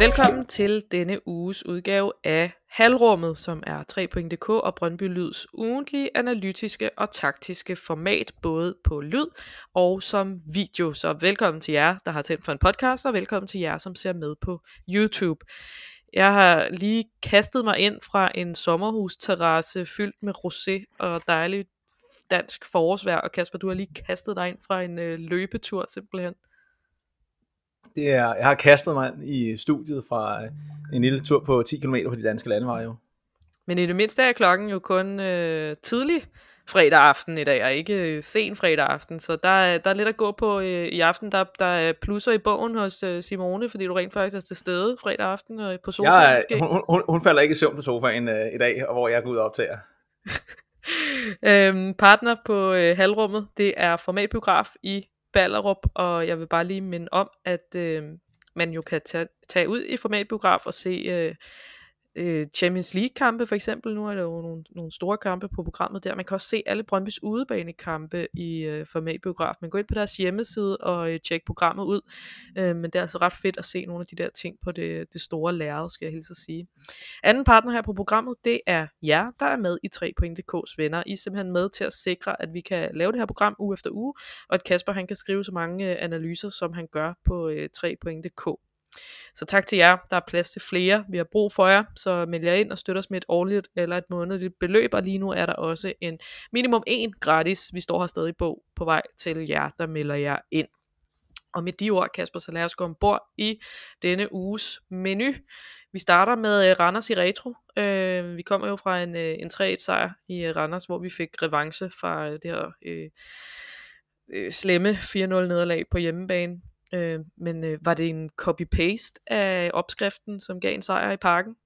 Velkommen til denne uges udgave af Halvrummet, som er 3.dk og Brøndby Lyds ugentlige analytiske og taktiske format, både på lyd og som video. Så velkommen til jer, der har tændt for en podcast, og velkommen til jer, som ser med på YouTube. Jeg har lige kastet mig ind fra en sommerhusterrasse fyldt med rosé og dejligt dansk forårsvejr, og Kasper, du har lige kastet dig ind fra en øh, løbetur simpelthen. Det er, jeg har kastet mig ind i studiet fra øh, en lille tur på 10 km på de danske landeveje jo. Men i det mindste er klokken jo kun øh, tidlig fredag aften i dag, og ikke øh, sen fredag aften. Så der, der er lidt at gå på øh, i aften. Der, der er plusser i bogen hos øh, Simone, fordi du rent faktisk er til stede fredag aften øh, på sofaen. Jeg, ja, hun, hun, hun falder ikke i søvn på sofaen øh, i dag, og hvor jeg går ud og optager. øhm, partner på øh, halvrummet, det er formatbiograf i Ballerup, og jeg vil bare lige minde om, at øh, man jo kan tage, tage ud i formatbiograf og se øh, øh, Champions League-kampe for eksempel. Nu er der jo nogle, nogle store kampe på programmet der. Man kan også se alle Brøndbys udebanekampe i øh, formatbiograf. Man går ind på deres hjemmeside og øh, tjek programmet ud. Øh, men det er altså ret fedt at se nogle af de der ting på det, det store lærred, skal jeg hilse at sige. Anden partner her på programmet, det er jer, der er med i 3.dk's venner. I er simpelthen med til at sikre, at vi kan lave det her program uge efter uge, og at Kasper han kan skrive så mange øh, analyser, som han gør på øh, 3.dk. Så tak til jer, der er plads til flere. Vi har brug for jer, så meld jer ind og støt os med et årligt eller et månedligt beløb, og lige nu er der også en minimum en gratis. Vi står her stadig på, på vej til jer, der melder jer ind. Og med de ord, Kasper, så lad os gå ombord i denne uges menu. Vi starter med øh, Randers i retro. Øh, vi kommer jo fra en, øh, en 3-1 sejr i Randers, hvor vi fik revanche fra det her øh, slemme 4-0 nederlag på hjemmebane. Øh, men øh, var det en copy-paste af opskriften, som gav en sejr i parken?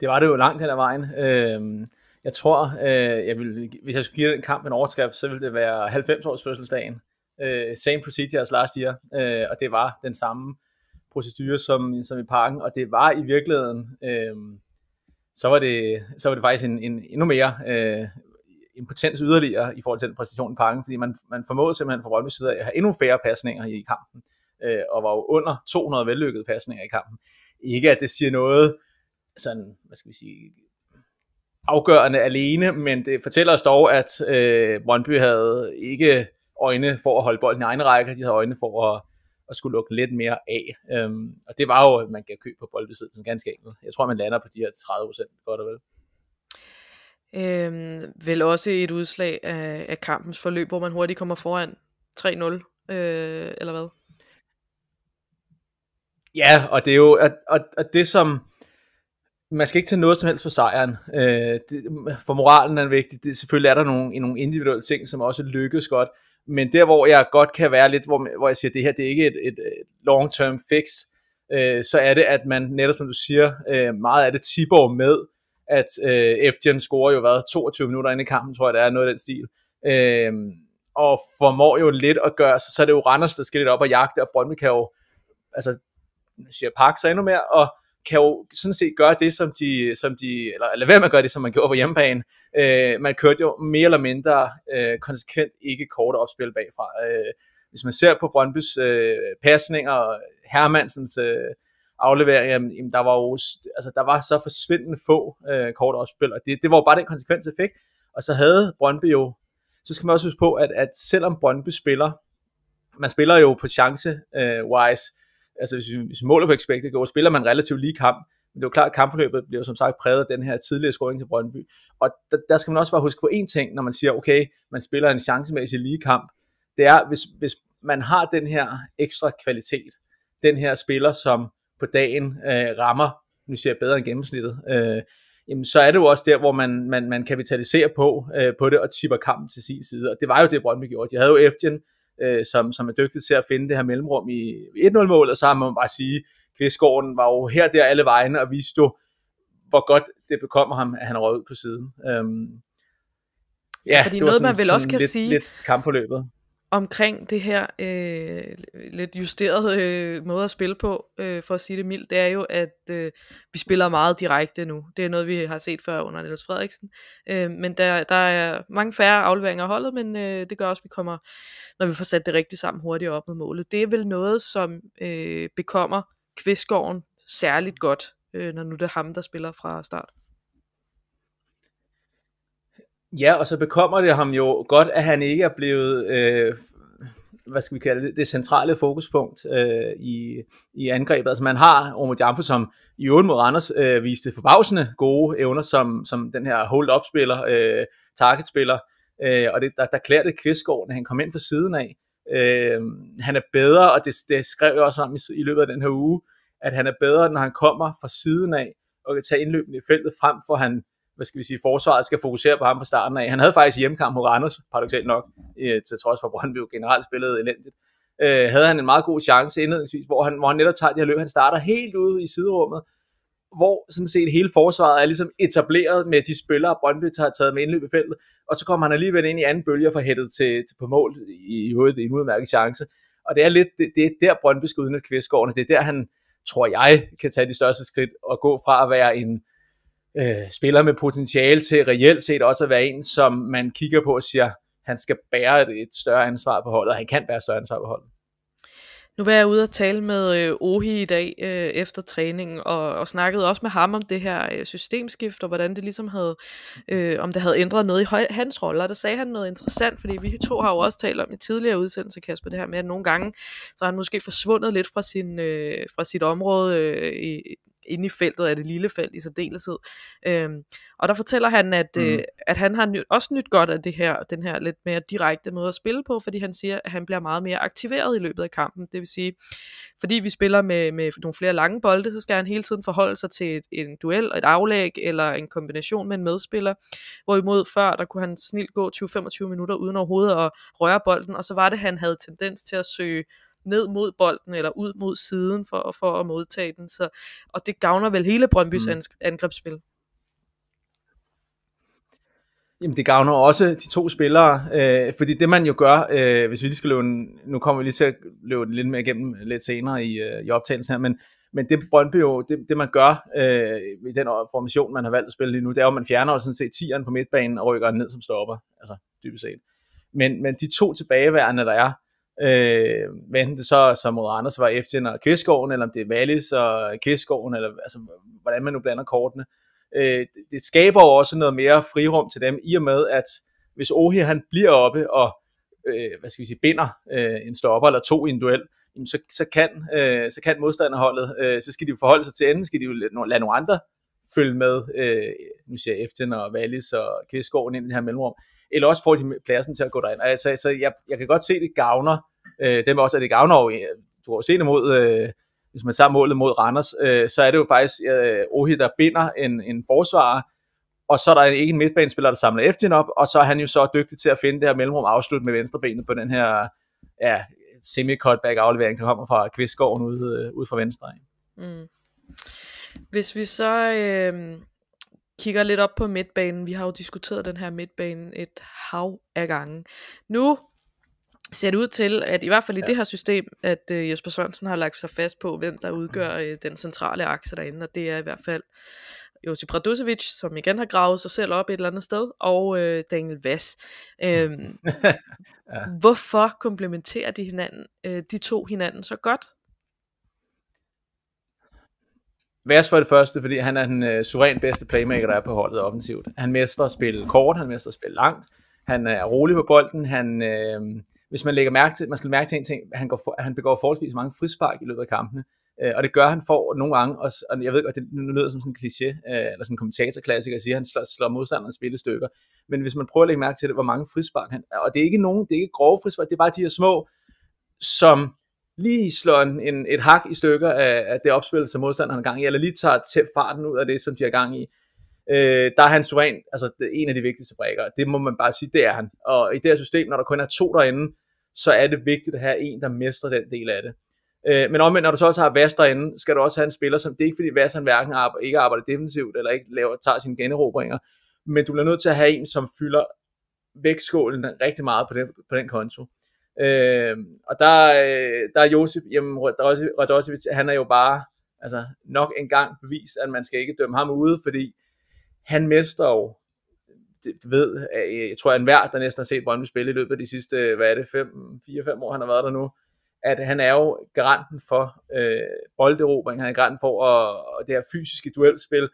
Det var det jo langt hen ad vejen. Øh, jeg tror, øh, jeg vil, hvis jeg skulle give den kamp en overskrift, så ville det være 90-års fødselsdagen. Øh, same procedure, as last year. Øh, og det var den samme procedure som, som i parken. Og det var i virkeligheden... Øh, så var det, så var det faktisk en, en endnu mere øh, en potens yderligere i forhold til den præstation i parken, fordi man, man formåede simpelthen fra Brøndby side at have endnu færre pasninger i kampen, øh, og var jo under 200 vellykkede pasninger i kampen. Ikke at det siger noget sådan, hvad skal vi sige, afgørende alene, men det fortæller os dog, at øh, Brøndby havde ikke øjne for at holde bolden i egen række, de havde øjne for at, at skulle lukke lidt mere af. Øhm, og det var jo, at man gav køb på boldbesiddelsen ganske enkelt. Jeg tror, man lander på de her 30 procent, godt og vel. Øhm, vel også et udslag af, af kampens forløb, hvor man hurtigt kommer foran 3-0, øh, eller hvad? Ja, og det er jo, og, og, og det som, man skal ikke tage noget som helst for sejren, øh, det, for moralen er vigtig, det, selvfølgelig er der nogle, nogle individuelle ting, som også lykkes godt, men der hvor jeg godt kan være lidt, hvor, hvor jeg siger, at det her det er ikke et, et long-term fix, øh, så er det, at man netop som du siger, øh, meget af det tipper med, at øh, FGN scorer jo været 22 minutter inde i kampen, tror jeg, det er noget af den stil. Øh, og formår jo lidt at gøre, så, så er det jo Randers, der skal lidt op og jagte, og Brøndby kan jo, altså, siger Park sig endnu mere, og kan jo sådan set gøre det, som de, som de eller eller være med at gøre det, som man gjorde på hjemmebane. Øh, man kørte jo mere eller mindre øh, konsekvent ikke korte opspil bagfra. Øh, hvis man ser på Brøndbys øh, pasninger og Hermansens øh, afleveringer, jamen, der var jo, altså, der var så forsvindende få øh, kort opspil, og det, det var jo bare den konsekvens, det fik. Og så havde Brøndby jo, så skal man også huske på, at, at selvom Brøndby spiller, man spiller jo på chance-wise, øh, altså hvis vi, hvis måler på expected goal, spiller man relativt lige kamp, men det er jo klart, at kampforløbet bliver som sagt præget af den her tidligere scoring til Brøndby. Og der, der skal man også bare huske på én ting, når man siger, okay, man spiller en chancemæssig lige kamp. Det er, hvis, hvis man har den her ekstra kvalitet, den her spiller, som på dagen øh, rammer, nu ser bedre end gennemsnittet, øh, jamen så er det jo også der, hvor man, man, man kapitaliserer på, øh, på det og tipper kampen til sin side. Og det var jo det, Brøndby gjorde. De havde jo Eftjen, øh, som, som er dygtig til at finde det her mellemrum i 1-0-målet, og så må man bare sige, Kvistgården var jo her der alle vegne, og viste jo, hvor godt det bekommer ham, at han røg ud på siden. Øhm, ja, Fordi det var noget, sådan, man vel også kan lidt, sige, lidt kampforløbet omkring det her øh, lidt justerede øh, måde at spille på, øh, for at sige det mildt, det er jo, at øh, vi spiller meget direkte nu. Det er noget, vi har set før under Niels Frederiksen. Øh, men der, der er mange færre afleveringer holdet, men øh, det gør også, at vi kommer, når vi får sat det rigtigt sammen, hurtigt op med målet. Det er vel noget, som øh, bekommer Kvistgården særligt godt, øh, når nu det er ham, der spiller fra start. Ja, og så bekommer det ham jo godt, at han ikke er blevet, øh, hvad skal vi kalde det, det centrale fokuspunkt øh, i, i angrebet. Altså man har Omar Jampo, som i øvrigt mod Randers øh, viste forbavsende gode evner som, som den her hold-up-spiller, øh, target-spiller, øh, og det, der, der klæder det Kvistgaard, når han kom ind fra siden af. Øh, han er bedre, og det, det skrev jeg også om i, i løbet af den her uge, at han er bedre, når han kommer fra siden af og kan tage indløbende i feltet, frem for han hvad skal vi sige, forsvaret skal fokusere på ham fra starten af. Han havde faktisk hjemmekamp mod Randers, paradoxalt nok, øh, til trods for Brøndby generelt spillede elendigt. Øh, havde han en meget god chance indledningsvis, hvor han, hvor han netop tager det her løb. Han starter helt ude i siderummet, hvor sådan set hele forsvaret er ligesom etableret med de spillere, Brøndby har taget med indløb i feltet, og så kommer han alligevel ind i anden bølge og får hættet til, til på mål i, i hovedet i en udmærket chance. Og det er lidt, det, det er der Brøndby skal udnytte Kvistgården, det er der han, tror jeg, kan tage de største skridt og gå fra at være en, øh, spiller med potentiale til reelt set også at være en, som man kigger på og siger, han skal bære et, et større ansvar på holdet, og han kan bære et større ansvar på holdet. Nu var jeg ude og tale med øh, Ohi i dag øh, efter træningen, og, og snakkede også med ham om det her øh, systemskift, og hvordan det ligesom havde, øh, om det havde ændret noget i hans rolle, og der sagde han noget interessant, fordi vi to har jo også talt om i tidligere udsendelse, Kasper, det her med, at nogle gange, så er han måske forsvundet lidt fra, sin, øh, fra sit område øh, i, inde i feltet, af det lille felt i særdeleshed. Øhm, og der fortæller han, at, øh, mm. øh, at han har nyt, også nyt godt af det her, den her lidt mere direkte måde at spille på, fordi han siger, at han bliver meget mere aktiveret i løbet af kampen. Det vil sige, fordi vi spiller med, med nogle flere lange bolde, så skal han hele tiden forholde sig til et, en duel, et aflæg eller en kombination med en medspiller. Hvorimod før, der kunne han snilt gå 20-25 minutter uden overhovedet at røre bolden, og så var det, han havde tendens til at søge ned mod bolden eller ud mod siden for, for at modtage den. Så, og det gavner vel hele Brøndbys mm. angrebsspil. Jamen det gavner også de to spillere, øh, fordi det man jo gør, øh, hvis vi lige skal løbe en, nu kommer vi lige til at løbe den lidt mere igennem lidt senere i, øh, i optagelsen her, men, men det Brøndby jo, det, det man gør øh, i den formation, man har valgt at spille lige nu, det er jo, at man fjerner jo sådan set 10'eren på midtbanen og rykker den ned som stopper, altså dybest set. Men, men de to tilbageværende, der er, Øh, men det så, som mod Anders var FCN og Kvistgården, eller om det er Wallis og Kvistgården, eller altså, hvordan man nu blander kortene. Øh, det skaber jo også noget mere frirum til dem, i og med, at hvis Ohi han bliver oppe og øh, hvad skal vi sige, binder øh, en stopper eller to i en duel, så, så, kan, øh, så kan modstanderholdet, øh, så skal de jo forholde sig til enden, skal de jo lade, lade nogle andre følge med, øh, nu siger Eften og Wallis og Kvistgården ind i det her mellemrum, eller også får de pladsen til at gå derind. Altså, så jeg, jeg kan godt se, at det gavner øh, dem også, at det gavner jo, øh, du har set imod, mod, øh, hvis man tager målet mod Randers, øh, så er det jo faktisk øh, Ohi, der binder en, en forsvarer, og så er der ikke en midtbanespiller, der samler efter op, og så er han jo så dygtig til at finde det her mellemrum afslut med venstrebenet på den her ja, semi-cutback aflevering, der kommer fra Kvistgården ude, øh, ude fra venstre. Mm. Hvis vi så øh, kigger lidt op på midtbanen. Vi har jo diskuteret den her midtbane et hav af gange. Nu ser det ud til, at i hvert fald i ja. det her system, at uh, Jesper Sørensen har lagt sig fast på, hvem der udgør uh, den centrale akse derinde, og det er i hvert fald Josip Bradusevic, som igen har gravet sig selv op et eller andet sted, og uh, Daniel Vass. Øhm, uh, ja. Hvorfor komplementerer de hinanden, uh, de to hinanden så godt? Værs for det første, fordi han er den øh, suveræn bedste playmaker, der er på holdet offensivt. Han mestrer at spille kort, han mestrer at spille langt, han øh, er rolig på bolden, han, øh, hvis man lægger mærke til, man skal mærke til en ting, han, går for, han begår forholdsvis mange frispark i løbet af kampene, øh, og det gør han for nogle gange, og, og jeg ved godt, det nu lyder som sådan en kliché, øh, eller sådan en kommentatorklassiker at sige, at han slår, slår modstanderen stykker, men hvis man prøver at lægge mærke til det, hvor mange frispark han, og det er ikke nogen, det er ikke grove frispark, det er bare de her små, som lige slår en, en, et hak i stykker af, af det opspil, som modstanderen har gang i, eller lige tager til farten ud af det, som de har gang i, øh, der er han suveræn, altså det er en af de vigtigste brækker. Det må man bare sige, det er han. Og i det her system, når der kun er to derinde, så er det vigtigt at have en, der mestrer den del af det. Øh, men omvendt, når du så også har Vass derinde, skal du også have en spiller, som det er ikke fordi Vass han hverken arbejder, ikke arbejder defensivt, eller ikke laver, tager sine generobringer, men du bliver nødt til at have en, som fylder vægtskålen rigtig meget på den, på den konto. Øh, og der, øh, der er Josip, jamen Radosevic, han er jo bare altså, nok en gang bevis, at man skal ikke dømme ham ude, fordi han mister jo, det, det ved, øh, jeg tror at enhver, der næsten har set Brøndby spille i løbet af de sidste, hvad er det, 4-5 år, han har været der nu, at han er jo garanten for øh, bolderobring, han er garanten for og, og det her fysiske duelspil,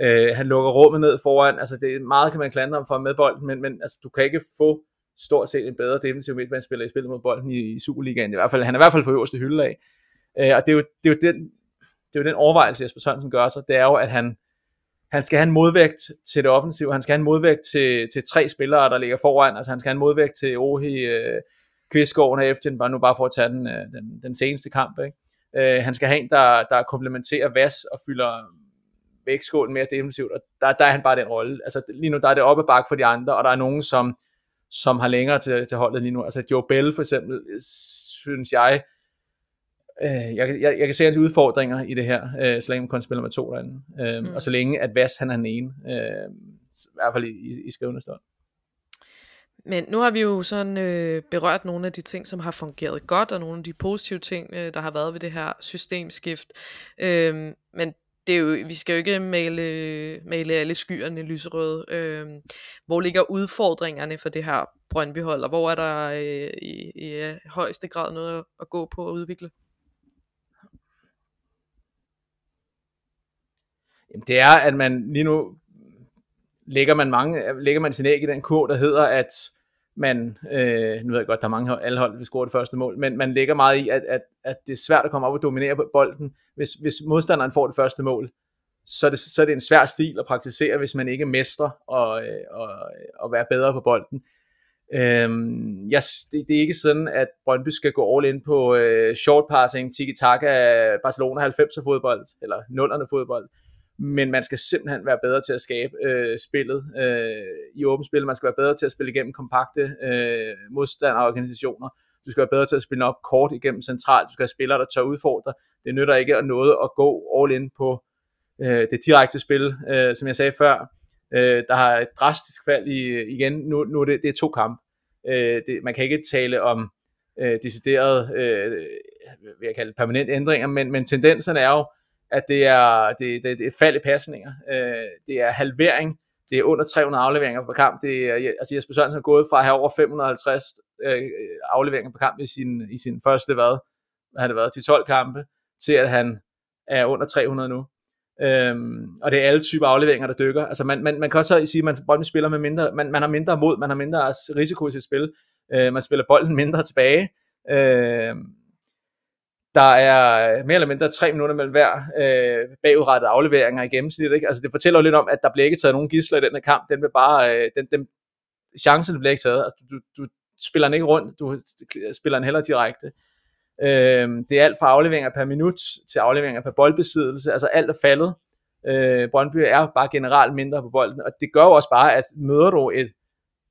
øh, han lukker rummet ned foran, altså det, meget kan man klandre ham for med bolden, men, men altså, du kan ikke få stort set en bedre defensiv midtbanespiller i spillet mod bolden i, i Superligaen. I hvert fald, han er i hvert fald på øverste hylde af. Øh, og det er, jo, det, er jo den, det er jo den overvejelse, Jesper Sørensen gør sig, det er jo, at han, han skal have en modvægt til det offensive, han skal have en modvægt til, til tre spillere, der ligger foran, altså han skal have en modvægt til Ohi, øh, Kvistgården og Eftin, bare nu bare for at tage den, øh, den, den seneste kamp, ikke? Øh, han skal have en, der, der komplementerer Vas og fylder vægtskålen mere defensivt, og der, der er han bare den rolle. Altså lige nu, der er det op ad for de andre, og der er nogen, som som har længere til, til holdet lige nu. Altså Joe Bell for eksempel, øh, synes jeg, øh, jeg, jeg, jeg kan se hans udfordringer i det her, øh, så længe man kun spiller med to derinde. Øh, mm. Og så længe at Vas han er den ene, øh, i hvert fald i, i, i skrivende stund. Men nu har vi jo sådan øh, berørt nogle af de ting, som har fungeret godt, og nogle af de positive ting, øh, der har været ved det her systemskift. Øh, men det er jo, vi skal jo ikke male, male alle skyerne lyserøde. Øhm, hvor ligger udfordringerne for det her Brøndbyhold, og hvor er der øh, i, i øh, højeste grad noget at gå på og udvikle? Jamen, det er, at man lige nu lægger man, mange, lægger man sin æg i den kur, der hedder, at man, øh, nu ved jeg godt, der er mange alle hold, der scorer det første mål, men man ligger meget i, at, at, at det er svært at komme op og dominere på bolden. Hvis, hvis modstanderen får det første mål, så er, det, så er det en svær stil at praktisere, hvis man ikke mestrer og, øh, og, og være bedre på bolden. Øhm, jeg, det, det er ikke sådan, at Brøndby skal gå all in på øh, short passing, tiki-taka, Barcelona 90'er fodbold, eller 0'erne fodbold men man skal simpelthen være bedre til at skabe øh, spillet øh, i åbent spil. Man skal være bedre til at spille igennem kompakte øh, modstanderorganisationer. Du skal være bedre til at spille op kort igennem centralt. Du skal have spillere, der tør udfordre. Det nytter ikke at noget at gå all in på øh, det direkte spil, øh, som jeg sagde før. Øh, der har et drastisk fald i, igen. Nu, nu er det, det er to kampe. Øh, det, man kan ikke tale om øh, deciderede øh, vil jeg kalde permanent ændringer, men, men tendenserne er jo, at det er, det, det, det er fald i passninger, øh, det er halvering, det er under 300 afleveringer per kamp. Det er, altså Jesper Sørensen er gået fra at have over 550 øh, afleveringer per kamp i sin, i sin første, hvad, hvad har det været, til 12 kampe, til at han er under 300 nu. Øhm, og det er alle typer afleveringer, der dykker. Altså man, man, man kan også sige, at man, spiller med mindre, man, man har mindre mod, man har mindre risiko i sit spil. Øh, man spiller bolden mindre tilbage. Øh, der er mere eller mindre tre minutter mellem hver øh, bagudrettede afleveringer i gennemsnit. Ikke? Altså, det fortæller jo lidt om, at der bliver ikke taget nogen gidsler i den her kamp. Den vil bare, øh, den, den, chancen bliver ikke taget. Altså, du, du, spiller den ikke rundt, du spiller den heller direkte. Øh, det er alt fra afleveringer per minut til afleveringer per boldbesiddelse. Altså alt er faldet. Øh, Brøndby er bare generelt mindre på bolden, og det gør jo også bare, at møder du et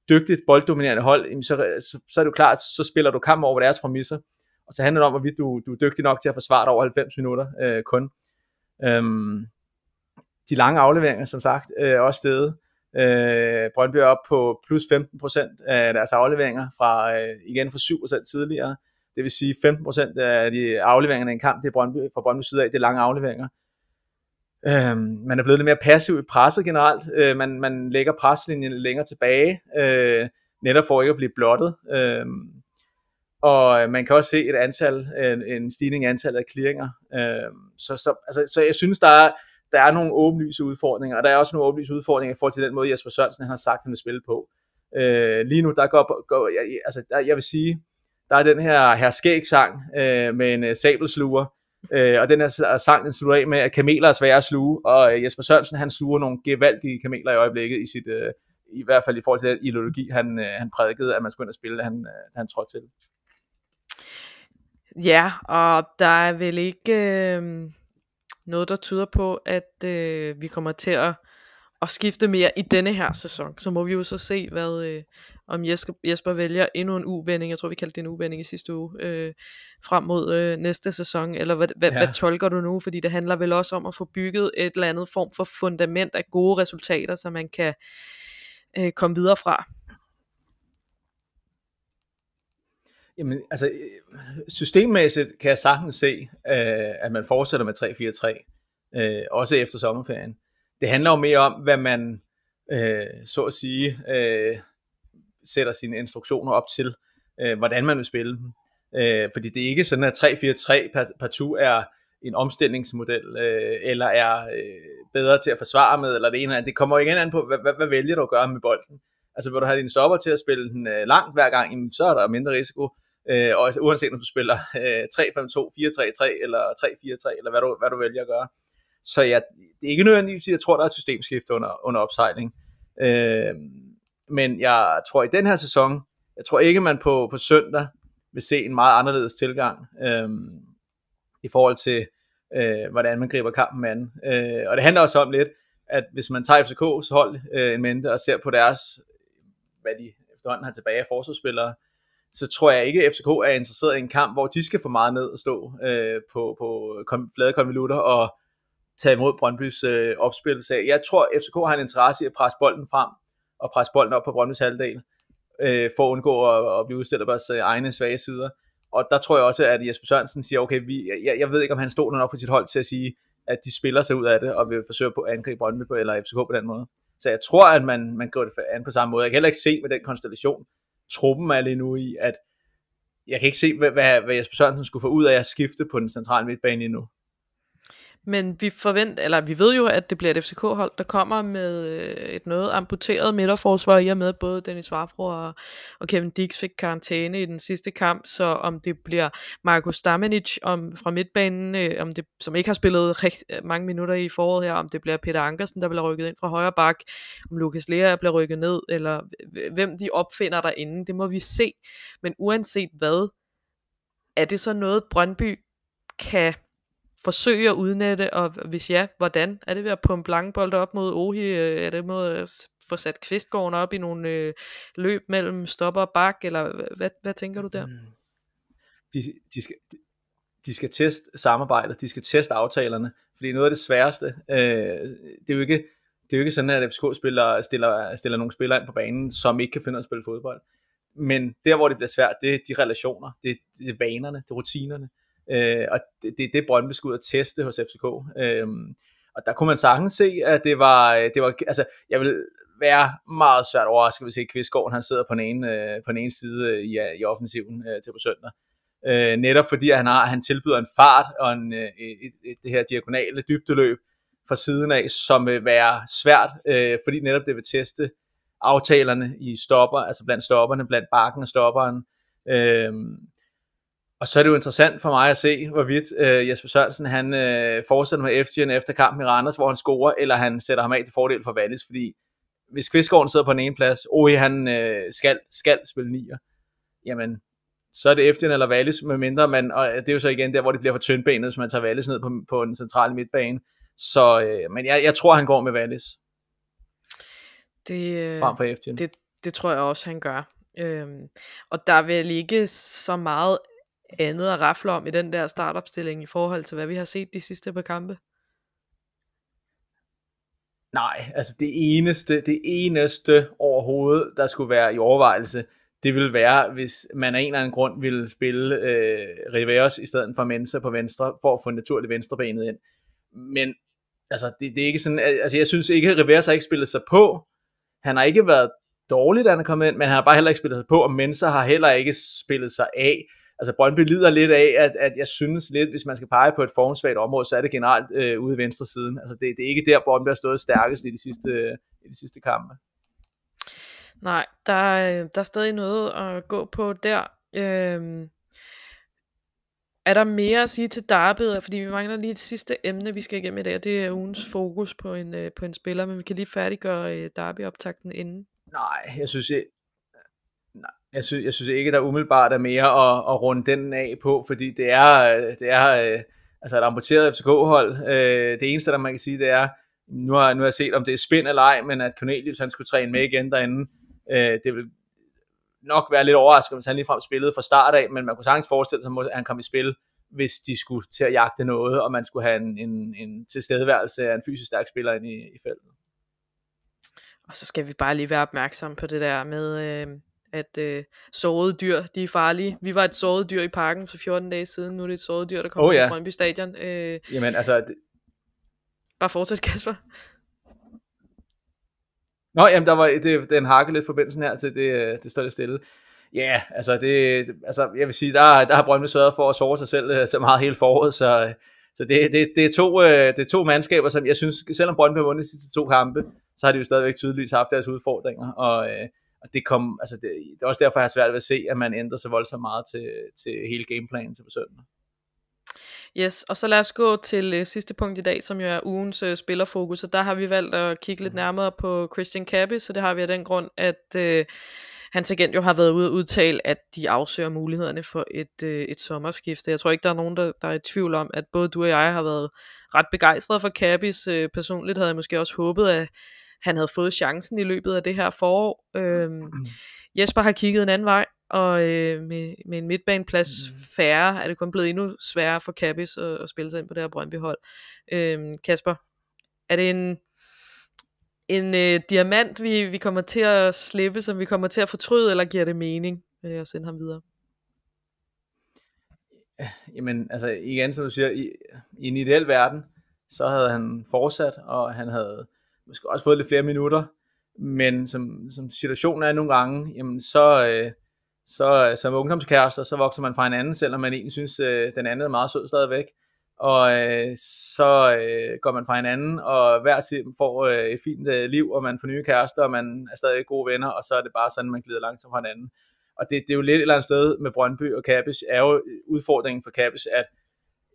dygtigt bolddominerende hold, så, så, så er du klart, så spiller du kamp over deres præmisser. Og så handler det om, hvorvidt du, du er dygtig nok til at forsvare dig over 90 minutter øh, kun. Øhm, de lange afleveringer, som sagt, øh, også stedet. Øh, Brøndby er op på plus 15% af deres afleveringer, fra øh, igen fra 7% tidligere. Det vil sige 15% af de afleveringer i en kamp, det er Brøndby, fra Brøndby side af, det er lange afleveringer. Øhm, man er blevet lidt mere passiv i presset generelt. Øh, man, man lægger preslinjen længere tilbage, øh, netop for ikke at blive blottet. Øh, og øh, man kan også se et antal, en, øh, en stigning i antallet af clearinger. Øh, så, så, altså, så jeg synes, der er, der er nogle åbenlyse udfordringer, og der er også nogle åbenlyse udfordringer i forhold til den måde, Jesper Sørensen han har sagt, han vil spille på. Øh, lige nu, der går, går jeg, altså, der, jeg vil sige, der er den her her skæg-sang øh, med en øh, sabelsluger, øh, og den her sang, den slutter af med, at kameler er svære at sluge, og øh, Jesper Sørensen, han sluger nogle gevaldige kameler i øjeblikket i sit, øh, i hvert fald i forhold til den ideologi, han, øh, han prædikede, at man skulle ind og spille, han, han trådte til. Ja, og der er vel ikke øh, noget, der tyder på, at øh, vi kommer til at, at skifte mere i denne her sæson. Så må vi jo så se, hvad øh, om Jesper, Jesper vælger endnu en uvending, jeg tror vi kaldte det en uvending i sidste uge, øh, frem mod øh, næste sæson, eller hvad, hvad, ja. hvad tolker du nu? Fordi det handler vel også om at få bygget et eller andet form for fundament af gode resultater, så man kan øh, komme videre fra. Jamen, altså, øh, systemmæssigt kan jeg sagtens se, øh, at man fortsætter med 3-4-3, øh, også efter sommerferien. Det handler jo mere om, hvad man, øh, så at sige, øh, sætter sine instruktioner op til, øh, hvordan man vil spille dem. Øh, fordi det er ikke sådan, at 3-4-3 partout er en omstillingsmodel, øh, eller er øh, bedre til at forsvare med, eller det ene eller andet. Det kommer jo igen an på, hvad, hvad, vælger du at gøre med bolden. Altså vil du have din stopper til at spille den øh, langt hver gang, jamen, så er der mindre risiko. Øh, og altså, uanset om du spiller øh, 3-5-2, 4-3-3 eller 3-4-3, eller hvad du, hvad du vælger at gøre. Så jeg, det er ikke nødvendigvis, at jeg tror, der er et systemskift under, under opsejling. Øh, men jeg tror i den her sæson, jeg tror ikke, man på, på søndag vil se en meget anderledes tilgang øh, i forhold til, øh, hvordan man griber kampen an. Øh, og det handler også om lidt, at hvis man tager FCK's hold øh, en mente og ser på deres, hvad de efterhånden har tilbage af forsvarsspillere, øh, så tror jeg ikke, at FCK er interesseret i en kamp, hvor de skal få meget ned og stå øh, på, på flade konvolutter og tage imod Brøndbys øh, opspillelse. Jeg tror, at FCK har en interesse i at presse bolden frem og presse bolden op på Brøndbys halvdel, øh, for at undgå at, at blive udstillet på deres øh, egne svage sider. Og der tror jeg også, at Jesper Sørensen siger, okay, vi, jeg, jeg ved ikke, om han stod nok på sit hold til at sige, at de spiller sig ud af det, og vil forsøge på at angribe Brøndby på, eller FCK på den måde. Så jeg tror, at man, man går det an på samme måde. Jeg kan heller ikke se med den konstellation, truppen er lige nu i, at jeg kan ikke se, hvad, hvad, hvad Jesper Sørensen skulle få ud af at skifte på den centrale midtbane endnu. Men vi forventer, eller vi ved jo, at det bliver et FCK-hold, der kommer med øh, et noget amputeret midterforsvar, i og med både Dennis Varfro og, og Kevin Dix fik karantæne i den sidste kamp, så om det bliver Markus Damanic om, fra midtbanen, øh, om det, som ikke har spillet rigt, mange minutter i foråret her, om det bliver Peter Ankersen, der bliver rykket ind fra højre bak, om Lukas Lea bliver rykket ned, eller hvem de opfinder derinde, det må vi se. Men uanset hvad, er det så noget, Brøndby kan forsøge at udnætte, og hvis ja, hvordan? Er det ved at pumpe langbolde op mod Ohi? Øh, er det mod at få sat kvistgården op i nogle øh, løb mellem stopper og bak, eller hvad, hvad tænker du der? Mm. De, de, skal, de skal teste samarbejder, de skal teste aftalerne, fordi noget af det sværeste, øh, det er jo ikke, det er jo ikke sådan, at FCK spiller, stiller, stiller nogle spillere ind på banen, som ikke kan finde at spille fodbold. Men der, hvor det bliver svært, det er de relationer, det er, det er vanerne, det er rutinerne. Øh, og det, det, det Brøndby skulle ud og teste hos FCK. Øh, og der kunne man sagtens se, at det var, øh, det var altså, jeg vil være meget svært overrasket, hvis ikke Kvistgaard, han sidder på den ene, øh, på den ene side i, øh, i offensiven øh, til på søndag. Øh, netop fordi at han, har, han tilbyder en fart og en, øh, et, et, det her diagonale dybdeløb fra siden af, som vil være svært, øh, fordi netop det vil teste aftalerne i stopper, altså blandt stopperne, blandt bakken og stopperen. Øh, og så er det jo interessant for mig at se, hvorvidt øh, Jesper Sørensen han, øh, fortsætter med FGN efter kampen i Randers, hvor han scorer, eller han sætter ham af til fordel for Vallis, fordi hvis Kvistgården sidder på den ene plads, og han øh, skal, skal spille nier, jamen så er det FGN eller Vallis, med mindre man, og det er jo så igen der, hvor det bliver for tyndbenet, hvis man tager Vallis ned på, på den centrale midtbane. Så, øh, men jeg, jeg tror, han går med Vallis. Det, øh, frem for FG'en. Det, det tror jeg også, han gør. Øhm, og der er vel ikke så meget andet at rafle om i den der startopstilling i forhold til, hvad vi har set de sidste par kampe? Nej, altså det eneste, det eneste overhovedet, der skulle være i overvejelse, det ville være, hvis man af en eller anden grund ville spille øh, Rivers i stedet for Mensa på venstre, for at få naturligt venstrebenet ind. Men altså, det, det er ikke sådan, altså jeg synes ikke, at Rivers har ikke spillet sig på. Han har ikke været dårligt, da han er kommet ind, men han har bare heller ikke spillet sig på, og Mensa har heller ikke spillet sig af altså Brøndby lider lidt af, at, at jeg synes lidt, hvis man skal pege på et formsvagt område, så er det generelt øh, ude i venstre siden. Altså det, det er ikke der, Brøndby har stået stærkest i de sidste, i de sidste kampe. Nej, der, øh, der er stadig noget at gå på der. Øhm, er der mere at sige til Darby? Fordi vi mangler lige et sidste emne, vi skal igennem i dag, og det er ugens fokus på en, øh, på en spiller, men vi kan lige færdiggøre øh, Darby-optakten inden. Nej, jeg synes, jeg, sy- jeg synes ikke, der umiddelbart er mere at, at runde den af på, fordi det er, øh, det er øh, altså et amputeret FCK-hold. Øh, det eneste, der man kan sige, det er, nu har, nu har jeg set, om det er spin eller ej, men at Cornelius han skulle træne med igen derinde, det vil nok være lidt overraskende, hvis han ligefrem spillede fra start af, men man kunne sagtens forestille sig, at han kom i spil, hvis de skulle til at jagte noget, og man skulle have en, en, en tilstedeværelse af en fysisk stærk spiller ind i, i feltet. Og så skal vi bare lige være opmærksom på det der med, øh, at øh, sårede dyr, de er farlige. Vi var et såret dyr i parken for 14 dage siden, nu er det et såret dyr, der kommer oh, ja. til Brøndby Stadion. Øh, Jamen altså... Det... Bare fortsæt, Kasper. Nå, jamen, der var, det, den hakke lidt forbindelsen her til, det, øh, det står lidt stille. Ja, yeah, altså, det, altså, jeg vil sige, der, der har Brøndby sørget for at sove sig selv øh, så meget hele foråret, så, så det, det, det, er to, øh, det er to mandskaber, som jeg synes, selvom Brøndby har vundet de sidste to kampe, så har de jo stadigvæk tydeligvis haft deres udfordringer, og, og det, kom, altså det, det er også derfor, jeg har svært ved at se, at man ændrer sig voldsomt meget til, til hele gameplanen til på søndag. Yes, og så lad os gå til øh, sidste punkt i dag, som jo er ugens øh, spillerfokus, og der har vi valgt at kigge lidt mhm. nærmere på Christian Cabby, så det har vi af den grund, at øh, hans agent jo har været ude og udtale, at de afsøger mulighederne for et, øh, et sommerskifte. Jeg tror ikke, der er nogen, der, der er i tvivl om, at både du og jeg har været ret begejstrede for Cabby's. Øh, personligt havde jeg måske også håbet, at han havde fået chancen i løbet af det her forår. Øhm, mm. Jesper har kigget en anden vej, og øh, med, med en midtbaneplads mm. færre er det kun blevet endnu sværere for Kappis at, at spille sig ind på det her Brøndby-hold. Øhm, Kasper, er det en, en øh, diamant, vi, vi kommer til at slippe, som vi kommer til at fortryde, eller giver det mening øh, at sende ham videre? Jamen, altså igen, som du siger, i, i en ideel verden, så havde han fortsat, og han havde måske også fået lidt flere minutter, men som, som situationen er nogle gange, jamen så, øh, så øh, som ungdomskærester, så vokser man fra hinanden, selvom man egentlig synes, øh, den anden er meget sød stadigvæk. Og øh, så øh, går man fra hinanden, og hver tid får øh, et fint øh, liv, og man får nye kærester, og man er stadig gode venner, og så er det bare sådan, man glider langsomt fra hinanden. Og det, det er jo lidt et eller andet sted med Brøndby og Kappes, er jo øh, udfordringen for Kappes, at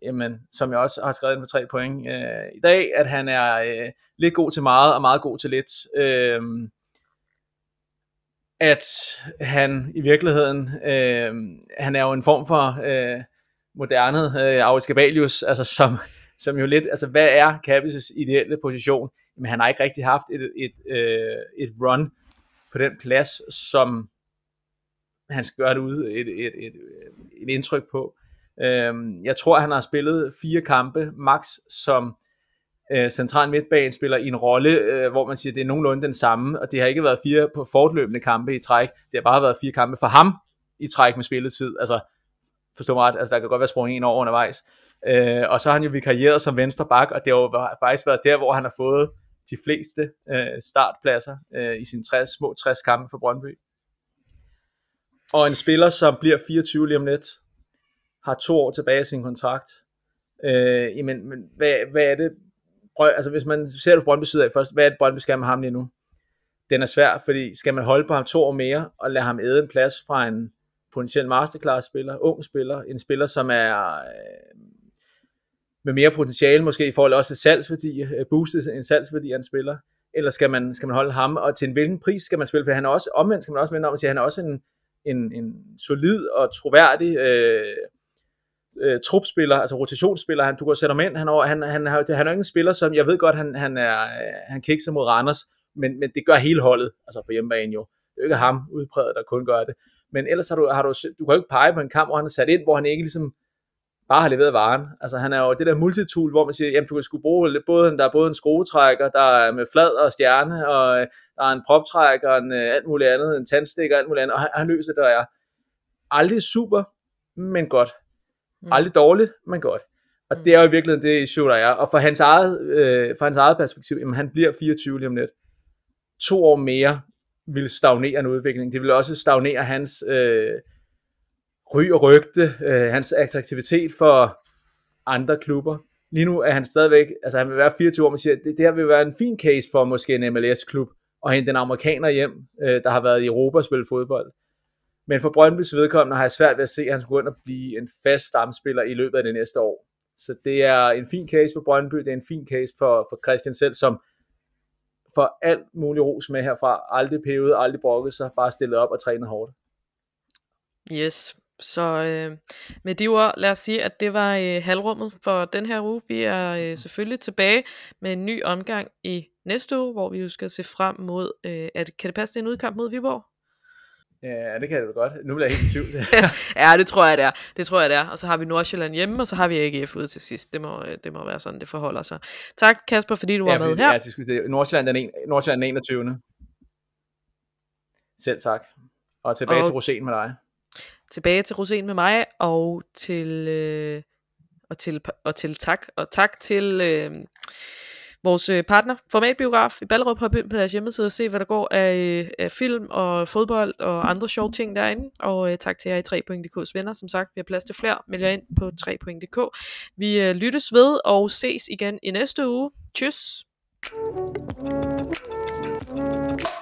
jamen, som jeg også har skrevet ind på tre point øh, i dag, at han er øh, lidt god til meget, og meget god til lidt. Øh, at han i virkeligheden, øh, han er jo en form for øh, moderne øh, Aarhus Gabalius, altså som, som jo lidt, altså hvad er Kappes' ideelle position? Jamen han har ikke rigtig haft et, et, øh, et run på den plads, som han skal gøre det ud, et, et, et, et indtryk på. Øh, Øhm, jeg tror, han har spillet fire kampe max som øh, central midtbanespiller i en rolle, øh, hvor man siger, at det er nogenlunde den samme, og det har ikke været fire på fortløbende kampe i træk, det har bare været fire kampe for ham i træk med spilletid. Altså, forstå mig ret, altså, der kan godt være sprunget en over undervejs. Øh, og så har han jo vikarieret som venstre og det har jo faktisk været der, hvor han har fået de fleste øh, startpladser øh, i sine 60, små 60 kampe for Brøndby. Og en spiller, som bliver 24 lige om lidt, har to år tilbage af sin kontrakt, øh, jamen, men hvad, hvad er det, Brø, altså hvis man ser det på Brøndby side af først, hvad er det Brøndby skal med ham lige nu? Den er svær, fordi skal man holde på ham to år mere, og lade ham æde en plads fra en potentiel masterclass-spiller, ung spiller, en spiller, som er øh, med mere potentiale måske i forhold også til salgsværdi, øh, boostet en salgsværdi af en spiller, eller skal man, skal man holde ham, og til en hvilken pris skal man spille, for han er også, omvendt skal man også vende om og sige, han er også en, en, en solid og troværdig øh, øh, trupspiller, altså rotationsspiller, han, du kan sætte ham ind, han, han, han, han, han er ikke en spiller, som jeg ved godt, han, han, er, øh, han kikser mod Randers, men, men det gør hele holdet, altså på hjemmebane jo. Det er jo ikke ham udpræget, der kun gør det. Men ellers har du, har du, du kan jo ikke pege på en kamp, hvor han er sat ind, hvor han ikke ligesom bare har leveret varen. Altså han er jo det der multitool, hvor man siger, jamen du kan sgu bruge både, der er både en skruetrækker, der er med flad og stjerne, og øh, der er en proptrækker, og en, øh, alt muligt andet, en tandstikker og alt muligt andet, og han, han løser det, der er aldrig super, men godt. Mm. Aldrig dårligt, men godt. Og mm. det er jo i virkeligheden det issue, der er. Og fra hans eget, øh, fra hans eget perspektiv, jamen han bliver 24 lige om lidt. To år mere vil stagnere en udvikling. Det vil også stagnere hans øh, ry og rygte, øh, hans attraktivitet for andre klubber. Lige nu er han stadigvæk, altså han vil være 24 år, man siger, det, det her vil være en fin case for måske en MLS-klub, og hente en amerikaner hjem, øh, der har været i Europa og spillet fodbold. Men for Brøndbys vedkommende har jeg svært ved at se, at han skulle ind og blive en fast stamspiller i løbet af det næste år. Så det er en fin case for Brøndby, det er en fin case for, for Christian selv, som for alt mulig ros med herfra. Aldrig pevet, aldrig brokket sig, bare stillet op og trænet hårdt. Yes, så øh, med de ord, lad os sige, at det var øh, halvrummet for den her uge. Vi er øh, selvfølgelig tilbage med en ny omgang i næste uge, hvor vi jo skal se frem mod, øh, at kan det passe, det en udkamp mod Viborg? Ja, det kan det godt. Nu bliver jeg helt i tvivl. ja, det tror jeg, det er. Det tror jeg, det er. Og så har vi Nordsjælland hjemme, og så har vi AGF ude til sidst. Det må, det må være sådan, det forholder sig. Tak, Kasper, fordi du var ja, med her. Ja, det skulle Nordsjælland den, en, Nordsjælland den 21. Selv tak. Og tilbage og til Rosen med dig. Tilbage til Rosen med mig, og til, øh, og til, og til tak. Og tak til... Øh, vores øh, partner, Formatbiograf i Ballerup, har på deres hjemmeside og se, hvad der går af, øh, af film og fodbold og andre sjove ting derinde. Og øh, tak til jer i 3.dk's venner. Som sagt, vi har plads til flere. Meld jer ind på 3.dk. Vi øh, lyttes ved og ses igen i næste uge. Tschüss! Thank you.